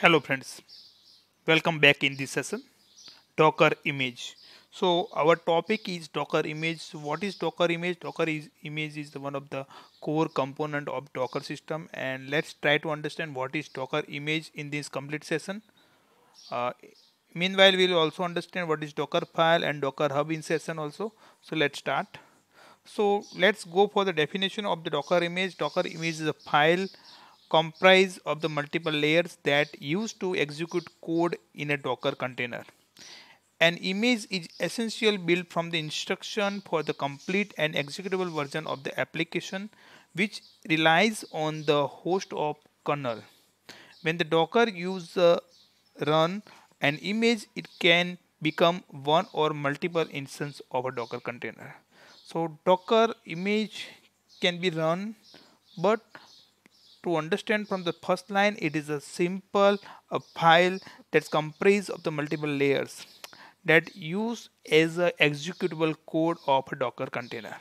hello friends welcome back in this session docker image so our topic is docker image what is docker image docker is image is the one of the core component of docker system and let's try to understand what is docker image in this complete session uh, meanwhile we'll also understand what is docker file and docker hub in session also so let's start so let's go for the definition of the docker image docker image is a file comprise of the multiple layers that used to execute code in a Docker container. An image is essential built from the instruction for the complete and executable version of the application which relies on the host of kernel. When the Docker user run an image, it can become one or multiple instance of a Docker container. So Docker image can be run, but to understand from the first line it is a simple a file that's comprised of the multiple layers that use as a executable code of a docker container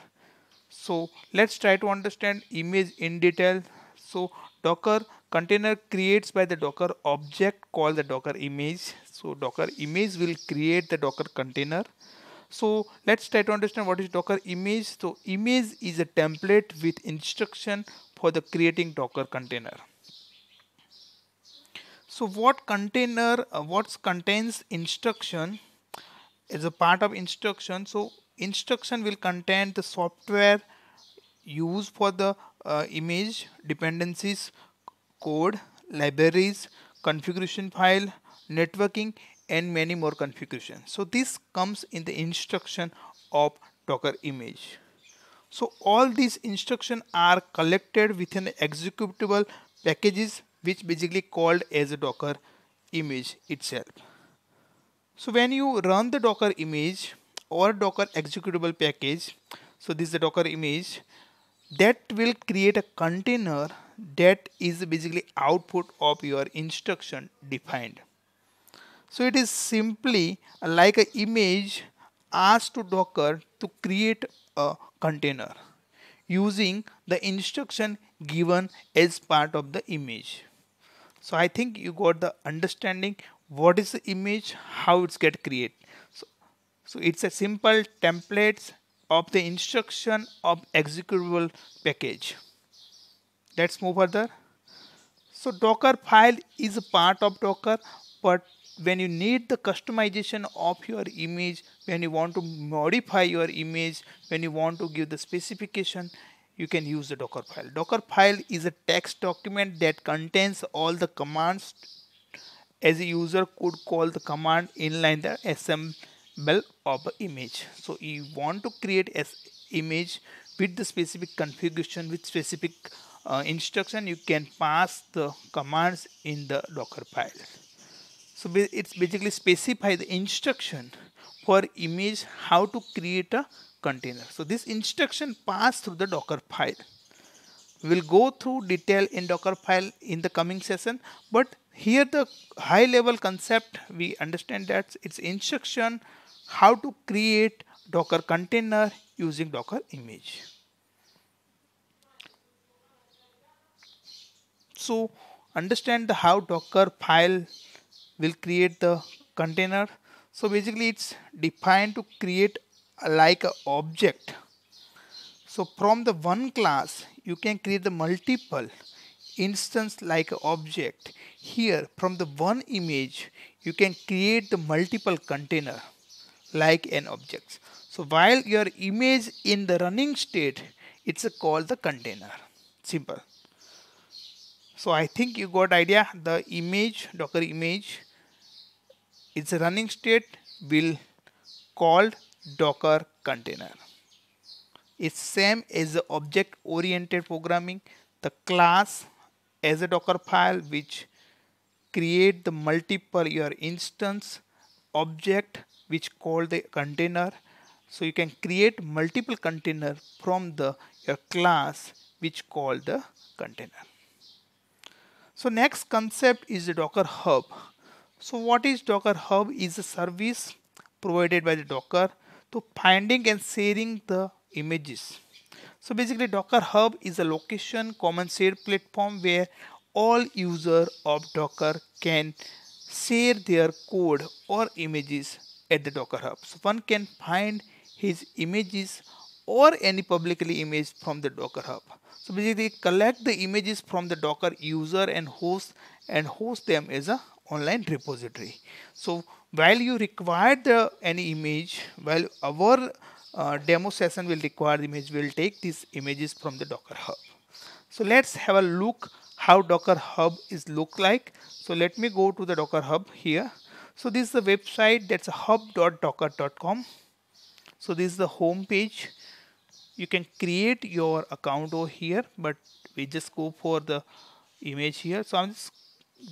so let's try to understand image in detail so docker container creates by the docker object called the docker image so docker image will create the docker container so let's try to understand what is docker image so image is a template with instruction for the creating docker container so what container uh, what contains instruction is a part of instruction so instruction will contain the software used for the uh, image dependencies code libraries configuration file networking and many more configurations. So this comes in the instruction of Docker image. So all these instructions are collected within executable packages which basically called as a Docker image itself. So when you run the Docker image or Docker executable package, so this is the Docker image, that will create a container that is basically output of your instruction defined. So it is simply like an image asked to Docker to create a container using the instruction given as part of the image. So I think you got the understanding what is the image, how it's get created. So, so it's a simple templates of the instruction of executable package. Let's move further. So Docker file is a part of Docker, but when you need the customization of your image when you want to modify your image when you want to give the specification you can use the docker file docker file is a text document that contains all the commands as a user could call the command inline the assemble of image so you want to create an image with the specific configuration with specific uh, instruction you can pass the commands in the docker file so it's basically specify the instruction for image how to create a container. So this instruction pass through the Docker file. We'll go through detail in Docker file in the coming session, but here the high level concept we understand that it's instruction how to create Docker container using Docker image. So understand the how Docker file will create the container so basically it's defined to create like a object so from the one class you can create the multiple instance like object here from the one image you can create the multiple container like an object so while your image in the running state it's called the container simple so i think you got idea the image docker image its running state will called docker container it's same as the object oriented programming the class as a docker file which create the multiple your instance object which called the container so you can create multiple container from the your class which called the container so next concept is the docker hub so what is Docker Hub is a service provided by the Docker to finding and sharing the images. So basically Docker Hub is a location common shared platform where all users of Docker can share their code or images at the Docker Hub. So one can find his images or any publicly image from the Docker Hub. So basically collect the images from the Docker user and host and host them as a online repository. So while you require the any image, while our uh, demo session will require the image, we'll take these images from the Docker Hub. So let's have a look how Docker Hub is look like. So let me go to the Docker Hub here. So this is the website that's hub.docker.com. So this is the home page you can create your account over here but we just go for the image here so I'm just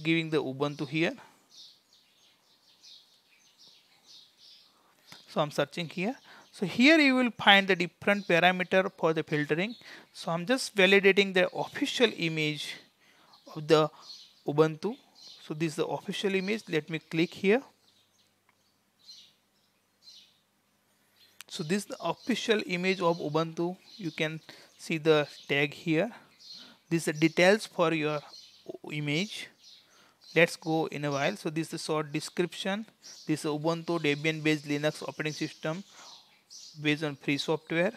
giving the Ubuntu here so I'm searching here so here you will find the different parameter for the filtering so I'm just validating the official image of the Ubuntu so this is the official image let me click here so this is the official image of ubuntu you can see the tag here This are details for your image let's go in a while so this is the short description this is ubuntu debian based linux operating system based on free software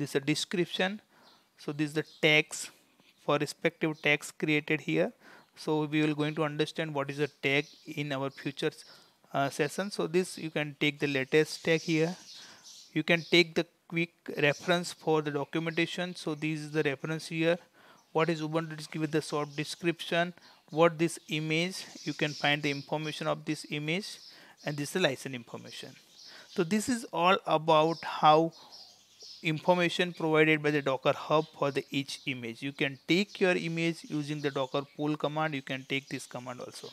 this is a description so this is the tags for respective tags created here so we will going to understand what is a tag in our future uh, session so this you can take the latest tag here you can take the quick reference for the documentation so this is the reference here what is ubuntu is give the short description what this image you can find the information of this image and this is the license information so this is all about how information provided by the docker hub for the each image you can take your image using the docker pull command you can take this command also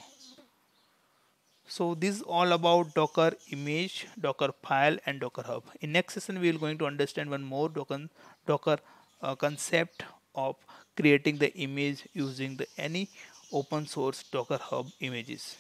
so this is all about docker image docker file and docker hub in next session we will going to understand one more docker docker uh, concept of creating the image using the any open source docker hub images